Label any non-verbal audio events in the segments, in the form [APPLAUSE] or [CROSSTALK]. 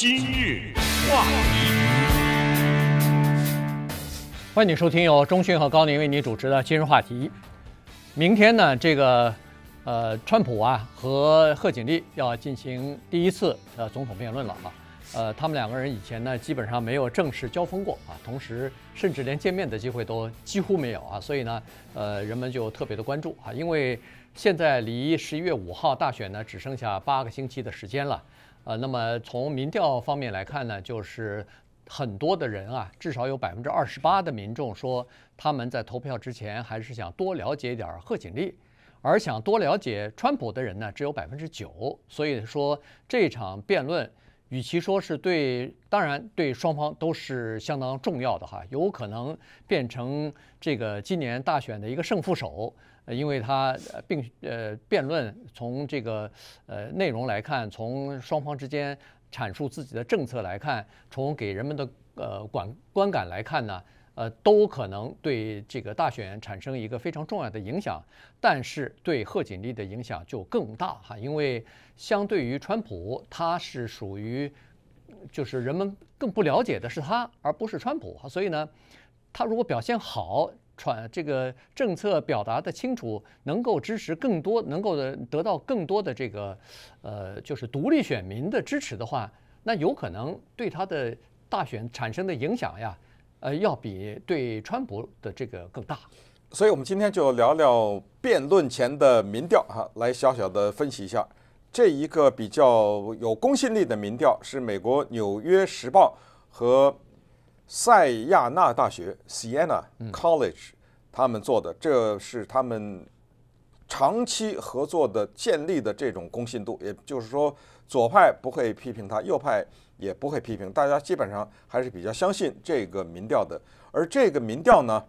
今日话题，欢迎收听由中讯和高宁为你主持的今日话题。明天呢，这个呃，川普啊和贺锦丽要进行第一次呃总统辩论了哈。呃，他们两个人以前呢基本上没有正式交锋过啊，同时甚至连见面的机会都几乎没有啊，所以呢，呃，人们就特别的关注啊，因为现在离十一月五号大选呢只剩下八个星期的时间了。呃，那么从民调方面来看呢，就是很多的人啊，至少有百分之二十八的民众说他们在投票之前还是想多了解一点贺锦丽，而想多了解川普的人呢只有百分之九。所以说这场辩论，与其说是对，当然对双方都是相当重要的哈，有可能变成这个今年大选的一个胜负手。因为他并呃辩论从这个呃内容来看，从双方之间阐述自己的政策来看，从给人们的呃观观感来看呢，呃都可能对这个大选产生一个非常重要的影响。但是对贺锦丽的影响就更大哈，因为相对于川普，他是属于就是人们更不了解的是他，而不是川普哈。所以呢，他如果表现好。传这个政策表达的清楚，能够支持更多，能够得到更多的这个，呃，就是独立选民的支持的话，那有可能对他的大选产生的影响呀，呃，要比对川普的这个更大。所以我们今天就聊聊辩论前的民调哈，来小小的分析一下这一个比较有公信力的民调，是美国《纽约时报》和。塞亚纳大学 （Sienna College） 他们做的，这是他们长期合作的建立的这种公信度，也就是说，左派不会批评他，右派也不会批评，大家基本上还是比较相信这个民调的。而这个民调呢，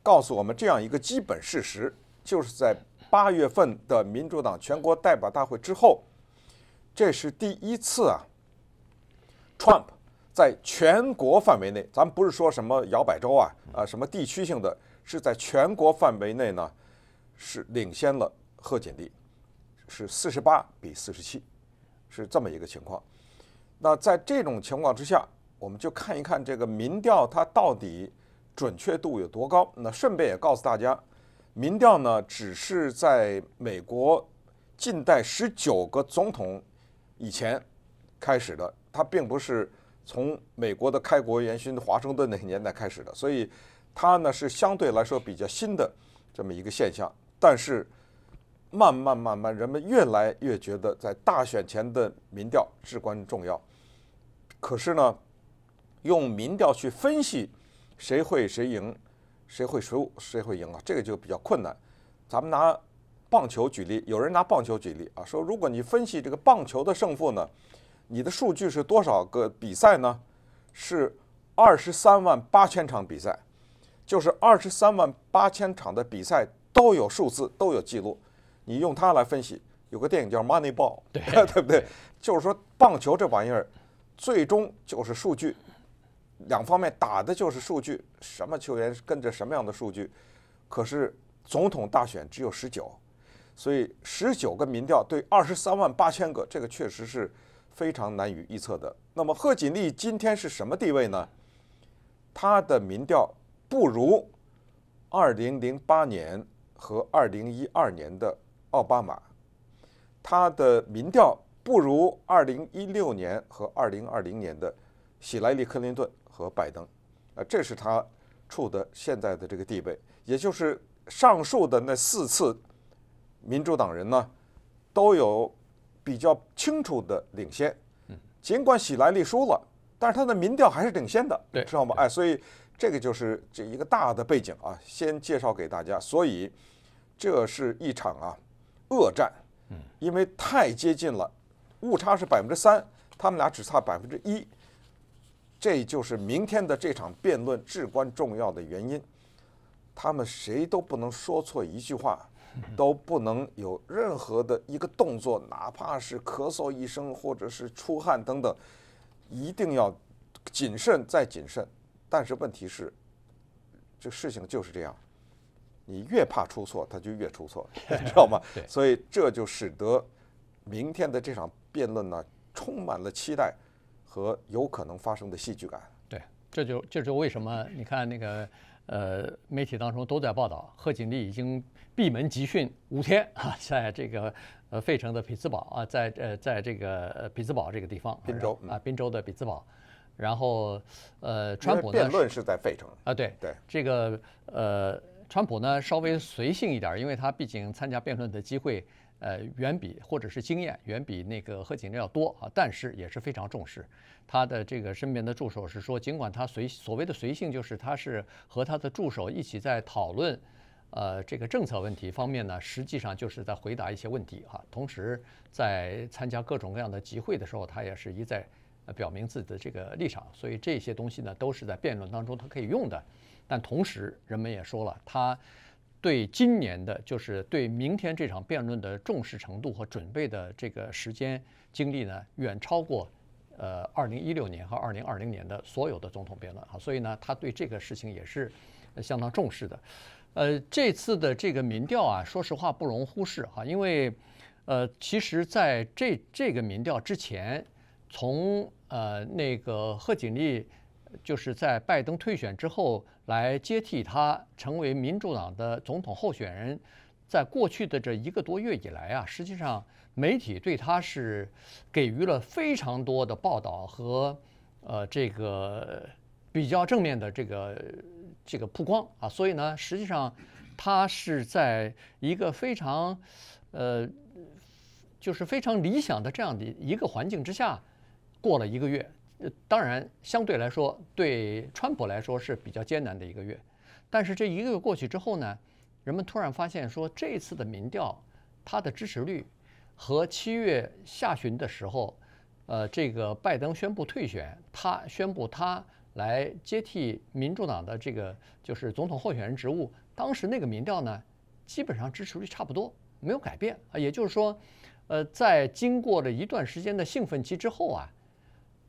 告诉我们这样一个基本事实，就是在八月份的民主党全国代表大会之后，这是第一次啊，Trump。在全国范围内，咱们不是说什么摇摆州啊，啊什么地区性的，是在全国范围内呢，是领先了贺锦丽，是四十八比四十七，是这么一个情况。那在这种情况之下，我们就看一看这个民调它到底准确度有多高。那顺便也告诉大家，民调呢只是在美国近代十九个总统以前开始的，它并不是。从美国的开国元勋华盛顿那个年代开始的，所以它呢是相对来说比较新的这么一个现象。但是慢慢慢慢，人们越来越觉得在大选前的民调至关重要。可是呢，用民调去分析谁会谁赢，谁会谁谁会赢啊，这个就比较困难。咱们拿棒球举例，有人拿棒球举例啊，说如果你分析这个棒球的胜负呢？你的数据是多少个比赛呢？是二十三万八千场比赛，就是二十三万八千场的比赛都有数字都有记录，你用它来分析。有个电影叫《Money Ball》，[LAUGHS] [LAUGHS] 对不对？就是说棒球这玩意儿，最终就是数据，两方面打的就是数据，什么球员跟着什么样的数据。可是总统大选只有十九，所以十九个民调对二十三万八千个，这个确实是。非常难以预测的。那么，贺锦丽今天是什么地位呢？她的民调不如2008年和2012年的奥巴马，她的民调不如2016年和2020年的希拉里·克林顿和拜登。啊，这是他处的现在的这个地位，也就是上述的那四次民主党人呢，都有。比较清楚的领先，尽管喜来利输了，但是他的民调还是领先的，知道吗？哎，所以这个就是这一个大的背景啊，先介绍给大家。所以这是一场啊恶战，因为太接近了，误差是百分之三，他们俩只差百分之一，这就是明天的这场辩论至关重要的原因，他们谁都不能说错一句话。[LAUGHS] 都不能有任何的一个动作，哪怕是咳嗽一声，或者是出汗等等，一定要谨慎再谨慎。但是问题是，这事情就是这样，你越怕出错，他就越出错，[LAUGHS] 你知道吗？所以这就使得明天的这场辩论呢，充满了期待和有可能发生的戏剧感。对，这就这就为什么你看那个呃，媒体当中都在报道，贺锦丽已经。闭门集训五天 [LAUGHS] 啊，在这个呃费城的匹兹堡啊，在呃在这个呃匹兹堡这个地方，宾州啊宾州的匹兹堡，然后呃川普呢辩论是在费城啊对对这个呃川普呢稍微随性一点，因为他毕竟参加辩论的机会呃远比或者是经验远比那个贺锦丽要多啊，但是也是非常重视他的这个身边的助手是说，尽管他随所谓的随性就是他是和他的助手一起在讨论。呃，这个政策问题方面呢，实际上就是在回答一些问题哈。同时，在参加各种各样的集会的时候，他也是一再表明自己的这个立场。所以这些东西呢，都是在辩论当中他可以用的。但同时，人们也说了，他对今年的，就是对明天这场辩论的重视程度和准备的这个时间精力呢，远超过呃2016年和2020年的所有的总统辩论啊。所以呢，他对这个事情也是相当重视的。呃，这次的这个民调啊，说实话不容忽视哈，因为，呃，其实在这这个民调之前，从呃那个贺锦丽就是在拜登退选之后来接替他成为民主党的总统候选人，在过去的这一个多月以来啊，实际上媒体对他是给予了非常多的报道和呃这个。比较正面的这个这个曝光啊，所以呢，实际上，他是在一个非常，呃，就是非常理想的这样的一个环境之下过了一个月。当然，相对来说，对川普来说是比较艰难的一个月。但是这一个月过去之后呢，人们突然发现说，这次的民调，他的支持率和七月下旬的时候，呃，这个拜登宣布退选，他宣布他。来接替民主党的这个就是总统候选人职务。当时那个民调呢，基本上支持率差不多没有改变啊，也就是说，呃，在经过了一段时间的兴奋期之后啊，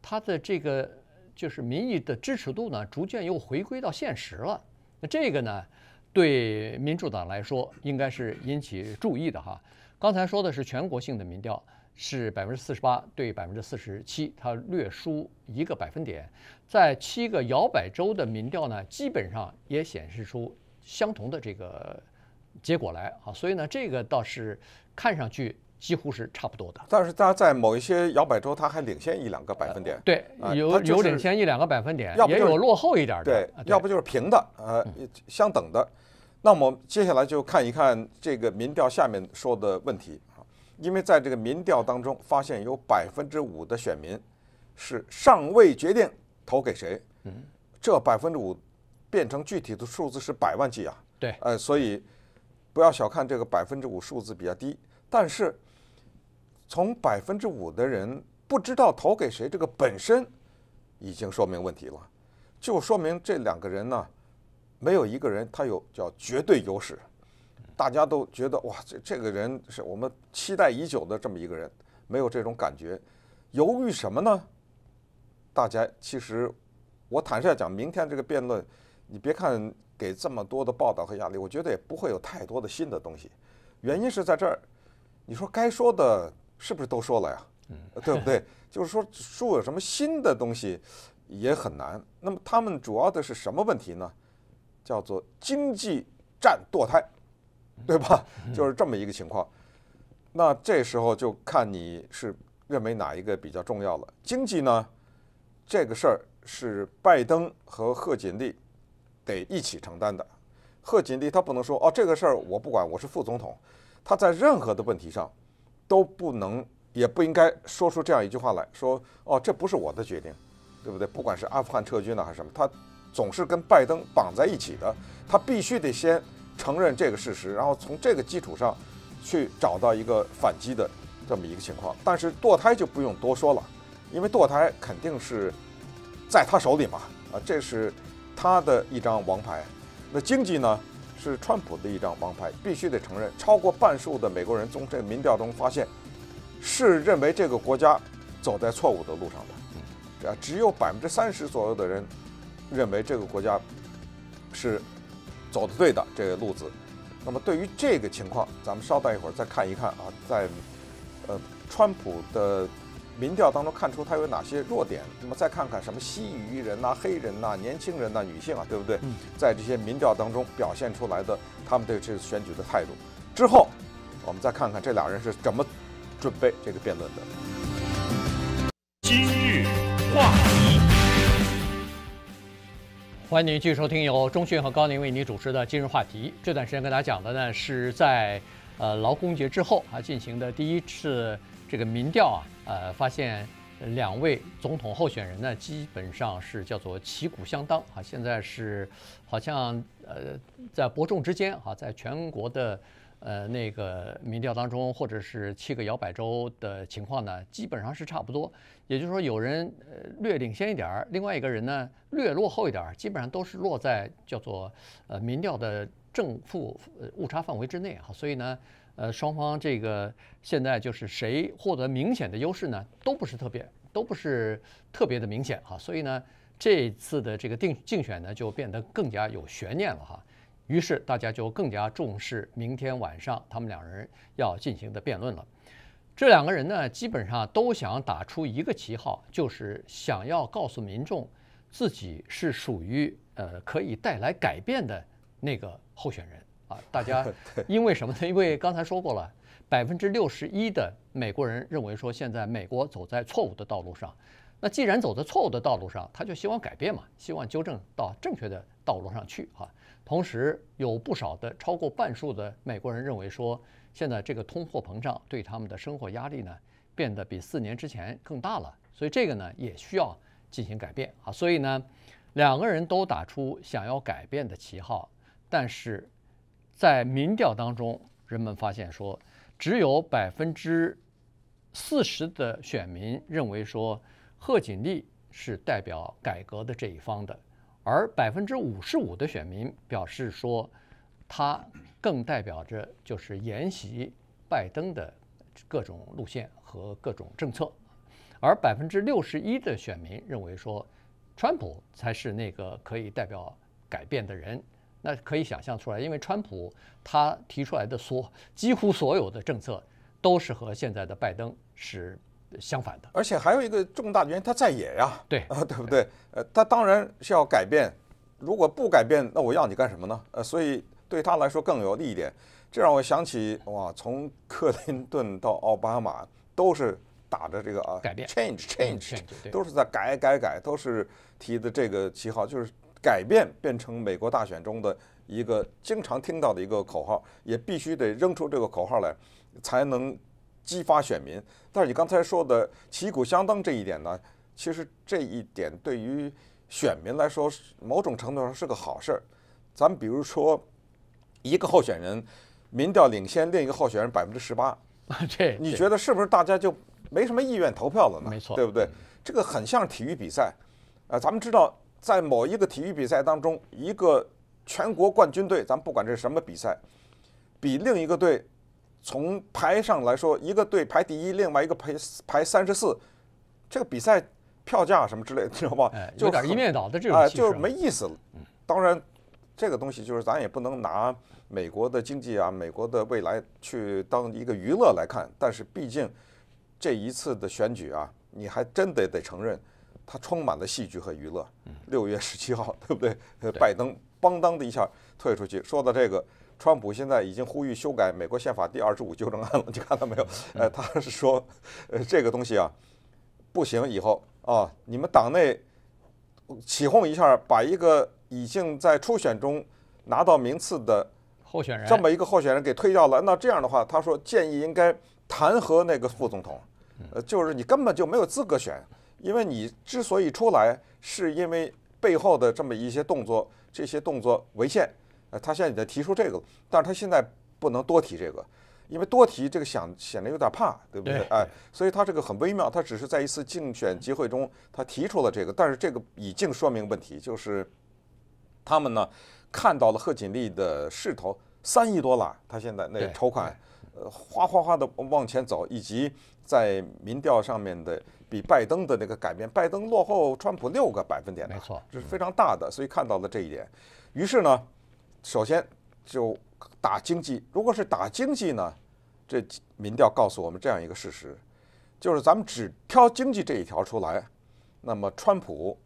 他的这个就是民意的支持度呢，逐渐又回归到现实了。那这个呢，对民主党来说，应该是引起注意的哈。刚才说的是全国性的民调。是百分之四十八对百分之四十七，它略输一个百分点。在七个摇摆州的民调呢，基本上也显示出相同的这个结果来啊，所以呢，这个倒是看上去几乎是差不多的。但是他在某一些摇摆州，他还领先一两个百分点。对，有有领先一两个百分点，也有落后一点的。对，要不就是平的，呃，相等的。那我们接下来就看一看这个民调下面说的问题。因为在这个民调当中发现有百分之五的选民是尚未决定投给谁，嗯，这百分之五变成具体的数字是百万计啊，对，呃，所以不要小看这个百分之五数字比较低，但是从百分之五的人不知道投给谁这个本身已经说明问题了，就说明这两个人呢没有一个人他有叫绝对优势。大家都觉得哇，这这个人是我们期待已久的这么一个人，没有这种感觉，犹豫什么呢？大家其实，我坦率讲，明天这个辩论，你别看给这么多的报道和压力，我觉得也不会有太多的新的东西。原因是在这儿，你说该说的是不是都说了呀？嗯，对不对？[LAUGHS] 就是说，说有什么新的东西也很难。那么他们主要的是什么问题呢？叫做经济战堕胎。对吧？[LAUGHS] 就是这么一个情况，那这时候就看你是认为哪一个比较重要了。经济呢，这个事儿是拜登和贺锦丽得一起承担的。贺锦丽他不能说哦，这个事儿我不管，我是副总统，他在任何的问题上都不能，也不应该说出这样一句话来说哦，这不是我的决定，对不对？不管是阿富汗撤军呢还是什么，他总是跟拜登绑在一起的，他必须得先。承认这个事实，然后从这个基础上去找到一个反击的这么一个情况。但是堕胎就不用多说了，因为堕胎肯定是在他手里嘛，啊，这是他的一张王牌。那经济呢，是川普的一张王牌，必须得承认，超过半数的美国人从这民调中发现是认为这个国家走在错误的路上的，啊，只有百分之三十左右的人认为这个国家是。走的对的这个路子，那么对于这个情况，咱们稍待一会儿再看一看啊，在呃川普的民调当中看出他有哪些弱点，那么再看看什么西裔人呐、黑人呐、年轻人呐、女性啊，对不对？在这些民调当中表现出来的他们对这次选举的态度，之后我们再看看这俩人是怎么准备这个辩论的。欢迎您继续收听由钟讯和高宁为您主持的今日话题。这段时间跟大家讲的呢，是在呃劳工节之后啊进行的第一次这个民调啊，呃，发现两位总统候选人呢基本上是叫做旗鼓相当啊，现在是好像呃在伯仲之间啊，在全国的。呃，那个民调当中，或者是七个摇摆州的情况呢，基本上是差不多。也就是说，有人呃略领先一点儿，另外一个人呢略落后一点儿，基本上都是落在叫做呃民调的正负误差范围之内哈。所以呢，呃，双方这个现在就是谁获得明显的优势呢，都不是特别，都不是特别的明显哈。所以呢，这次的这个定竞选呢，就变得更加有悬念了哈。于是大家就更加重视明天晚上他们两人要进行的辩论了。这两个人呢，基本上都想打出一个旗号，就是想要告诉民众自己是属于呃可以带来改变的那个候选人啊。大家因为什么呢？因为刚才说过了，[LAUGHS] 百分之六十一的美国人认为说现在美国走在错误的道路上。那既然走在错误的道路上，他就希望改变嘛，希望纠正到正确的道路上去哈。同时，有不少的超过半数的美国人认为说，现在这个通货膨胀对他们的生活压力呢，变得比四年之前更大了。所以这个呢，也需要进行改变啊。所以呢，两个人都打出想要改变的旗号，但是在民调当中，人们发现说，只有百分之四十的选民认为说，贺锦丽是代表改革的这一方的。而百分之五十五的选民表示说，他更代表着就是沿袭拜登的各种路线和各种政策，而百分之六十一的选民认为说，川普才是那个可以代表改变的人。那可以想象出来，因为川普他提出来的所几乎所有的政策都是和现在的拜登是。相反的，而且还有一个重大的原因，他在野呀，对啊，[LAUGHS] 对不对？呃，他当然是要改变，如果不改变，那我要你干什么呢？呃，所以对他来说更有利一点。这让我想起哇，从克林顿到奥巴马，都是打着这个啊改变 （change，changed），都是在改改改，都是提的这个旗号，就是改变变成美国大选中的一个经常听到的一个口号，也必须得扔出这个口号来，才能。激发选民，但是你刚才说的旗鼓相当这一点呢，其实这一点对于选民来说，某种程度上是个好事儿。咱们比如说，一个候选人，民调领先另一个候选人百分之十八，[LAUGHS] 这你觉得是不是大家就没什么意愿投票了呢？没错，对不对？这个很像体育比赛，啊，咱们知道在某一个体育比赛当中，一个全国冠军队，咱们不管是什么比赛，比另一个队。从排上来说，一个队排第一，另外一个排排三十四，这个比赛票价什么之类的，知道吧？有点一面倒的这种、啊，就是没意思。当然，这个东西就是咱也不能拿美国的经济啊、美国的未来去当一个娱乐来看。但是，毕竟这一次的选举啊，你还真得得承认，它充满了戏剧和娱乐。六月十七号，对不对？拜登邦当的一下退出去。说到这个。川普现在已经呼吁修改美国宪法第二十五修正案了，你看到没有？呃，他是说，呃，这个东西啊，不行，以后啊，你们党内起哄一下，把一个已经在初选中拿到名次的候选人，这么一个候选人给推掉了。那这样的话，他说建议应该弹劾那个副总统，呃，就是你根本就没有资格选，因为你之所以出来，是因为背后的这么一些动作，这些动作违宪。他现在在提出这个，但是他现在不能多提这个，因为多提这个想显得有点怕，对不对？哎，所以他这个很微妙，他只是在一次竞选集会中他提出了这个，但是这个已经说明问题，就是他们呢看到了贺锦丽的势头，三亿多了，他现在那筹款，呃，哗哗哗的往前走，以及在民调上面的比拜登的那个改变，拜登落后川普六个百分点，没错，这是非常大的，所以看到了这一点，于是呢。首先就打经济，如果是打经济呢，这民调告诉我们这样一个事实，就是咱们只挑经济这一条出来，那么川普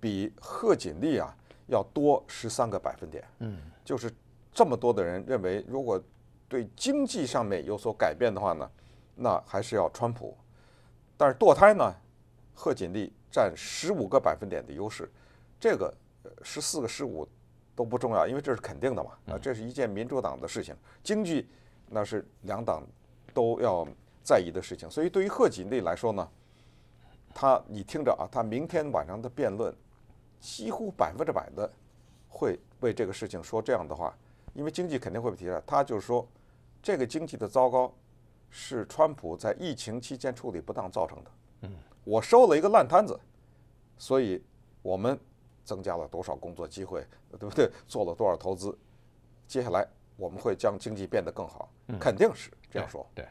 比贺锦丽啊要多十三个百分点。嗯，就是这么多的人认为，如果对经济上面有所改变的话呢，那还是要川普。但是堕胎呢，贺锦丽占十五个百分点的优势，这个呃十四个十五。都不重要，因为这是肯定的嘛。啊，这是一件民主党的事情，经济那是两党都要在意的事情。所以对于贺锦丽来说呢，他你听着啊，他明天晚上的辩论几乎百分之百的会为这个事情说这样的话，因为经济肯定会被提上。他就是说，这个经济的糟糕是川普在疫情期间处理不当造成的。嗯，我收了一个烂摊子，所以我们。增加了多少工作机会，[LAUGHS] 对不对？做了多少投资？接下来我们会将经济变得更好，肯定是这样说。对。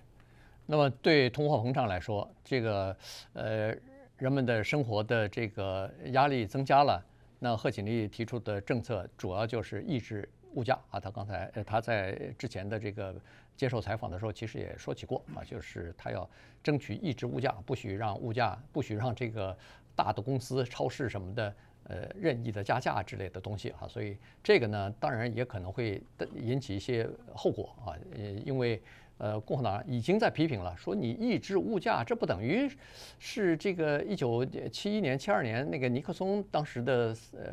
那么对通货膨胀来说，这个呃，人们的生活的这个压力增加了。那贺锦丽提出的政策主要就是抑制物价啊。他刚才他在之前的这个接受采访的时候，其实也说起过啊，就是他要争取抑制物价，不许让物价不许让这个大的公司、超市什么的。呃，任意的加价之类的东西啊，所以这个呢，当然也可能会引起一些后果啊，呃，因为呃，共和党已经在批评了，说你抑制物价，这不等于是这个一九七一年、七二年那个尼克松当时的呃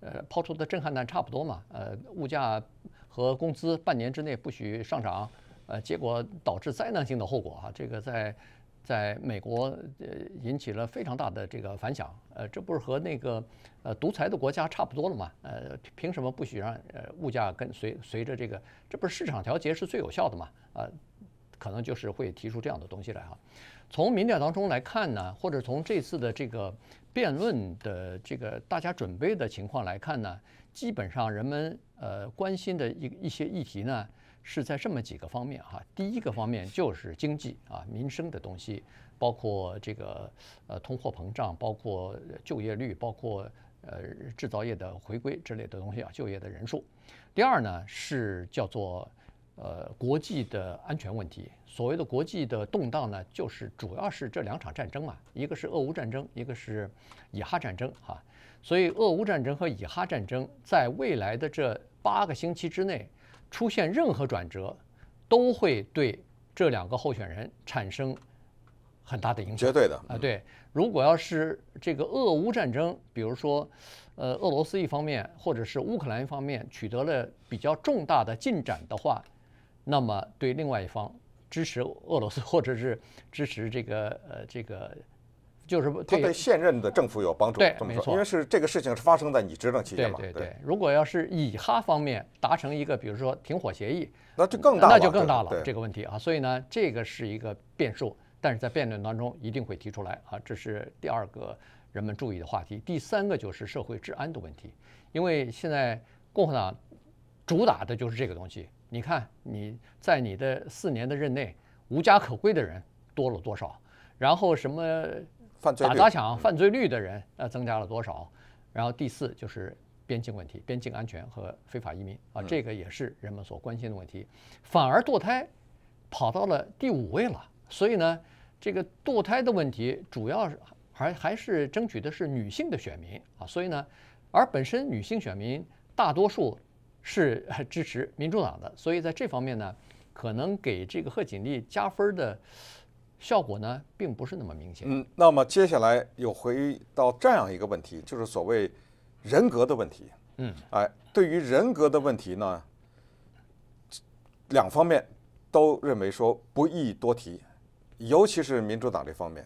呃抛出的震撼弹差不多嘛？呃，物价和工资半年之内不许上涨，呃，结果导致灾难性的后果啊，这个在。在美国，呃，引起了非常大的这个反响，呃，这不是和那个，呃，独裁的国家差不多了吗？呃，凭什么不许让，呃，物价跟随随着这个？这不是市场调节是最有效的吗？啊，可能就是会提出这样的东西来哈。从民调当中来看呢，或者从这次的这个辩论的这个大家准备的情况来看呢，基本上人们呃关心的一一些议题呢。是在这么几个方面哈，第一个方面就是经济啊，民生的东西，包括这个呃通货膨胀，包括就业率，包括呃制造业的回归之类的东西啊，就业的人数。第二呢是叫做呃国际的安全问题，所谓的国际的动荡呢，就是主要是这两场战争嘛，一个是俄乌战争，一个是以哈战争哈，所以俄乌战争和以哈战争在未来的这八个星期之内。出现任何转折，都会对这两个候选人产生很大的影响。绝对的啊，对。如果要是这个俄乌战争，比如说，呃，俄罗斯一方面，或者是乌克兰方面取得了比较重大的进展的话，那么对另外一方支持俄罗斯，或者是支持这个呃这个。就是他对现任的政府有帮助，对，没错，因为是这个事情是发生在你执政期间嘛？对对对。如果要是以哈方面达成一个，比如说停火协议，那就更大，那就更大了这个问题啊。所以呢，这个是一个变数，但是在辩论当中一定会提出来啊。这是第二个人们注意的话题。第三个就是社会治安的问题，因为现在共和党主打的就是这个东西。你看你在你的四年的任内，无家可归的人多了多少？然后什么？打砸抢犯罪率的人，呃增加了多少？然后第四就是边境问题，边境安全和非法移民啊，这个也是人们所关心的问题。反而堕胎跑到了第五位了。所以呢，这个堕胎的问题主要是还还是争取的是女性的选民啊。所以呢，而本身女性选民大多数是支持民主党的，所以在这方面呢，可能给这个贺锦丽加分的。效果呢，并不是那么明显。嗯，那么接下来又回到这样一个问题，就是所谓人格的问题。嗯，哎，对于人格的问题呢，两方面都认为说不宜多提，尤其是民主党这方面，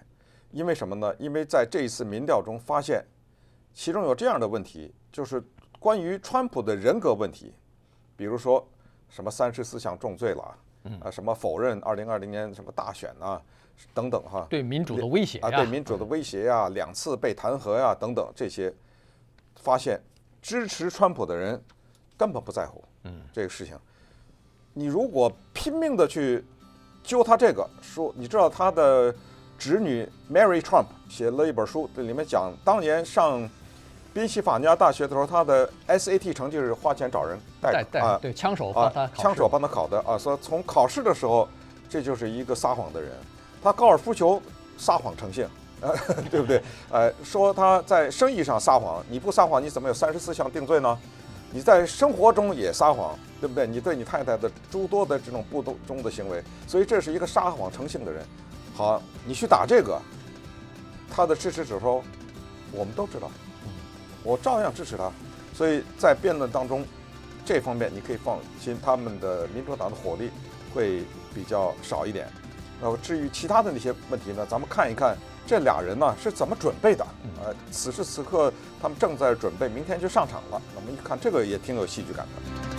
因为什么呢？因为在这一次民调中发现，其中有这样的问题，就是关于川普的人格问题，比如说什么三十四项重罪了。啊，什么否认二零二零年什么大选啊，等等哈，对民主的威胁啊，对民主的威胁呀，两次被弹劾呀，等等这些，发现支持川普的人根本不在乎。嗯，这个事情，你如果拼命的去揪他这个书，你知道他的侄女 Mary Trump 写了一本书，这里面讲当年上。宾夕法尼亚大学的时候，他的 SAT 成绩是花钱找人代考啊，对，枪手啊，枪手帮他考的啊。说从考试的时候，这就是一个撒谎的人。他高尔夫球撒谎成性，啊，[LAUGHS] 对不对？呃，说他在生意上撒谎，你不撒谎你怎么有三十四项定罪呢？你在生活中也撒谎，对不对？你对你太太的诸多的这种不忠的行为，所以这是一个撒谎成性的人。好，你去打这个，他的事实指头，我们都知道。我照样支持他，所以在辩论当中，这方面你可以放心，他们的民主党的火力会比较少一点。呃，至于其他的那些问题呢，咱们看一看这俩人呢是怎么准备的。呃，此时此刻他们正在准备明天就上场了。我们一看，这个也挺有戏剧感的。